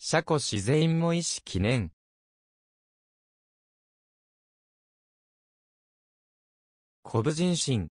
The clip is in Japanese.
車庫自然も意識記念。古武人心。